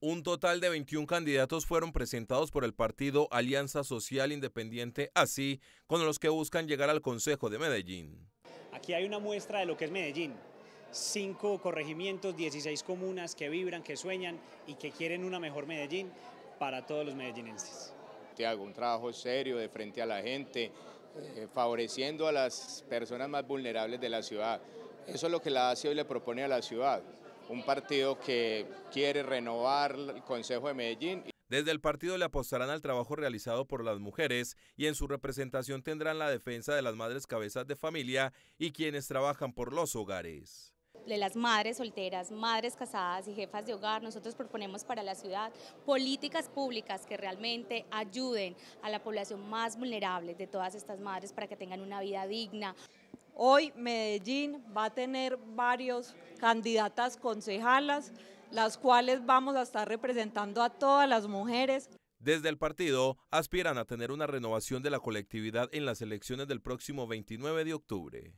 Un total de 21 candidatos fueron presentados por el partido Alianza Social Independiente, así con los que buscan llegar al Consejo de Medellín. Aquí hay una muestra de lo que es Medellín. Cinco corregimientos, 16 comunas que vibran, que sueñan y que quieren una mejor Medellín para todos los medellinenses. hago un trabajo serio de frente a la gente, eh, favoreciendo a las personas más vulnerables de la ciudad. Eso es lo que la ACE hoy le propone a la ciudad, un partido que quiere renovar el Consejo de Medellín. Desde el partido le apostarán al trabajo realizado por las mujeres y en su representación tendrán la defensa de las madres cabezas de familia y quienes trabajan por los hogares de las madres solteras, madres casadas y jefas de hogar, nosotros proponemos para la ciudad políticas públicas que realmente ayuden a la población más vulnerable de todas estas madres para que tengan una vida digna. Hoy Medellín va a tener varios candidatas concejalas, las cuales vamos a estar representando a todas las mujeres. Desde el partido aspiran a tener una renovación de la colectividad en las elecciones del próximo 29 de octubre.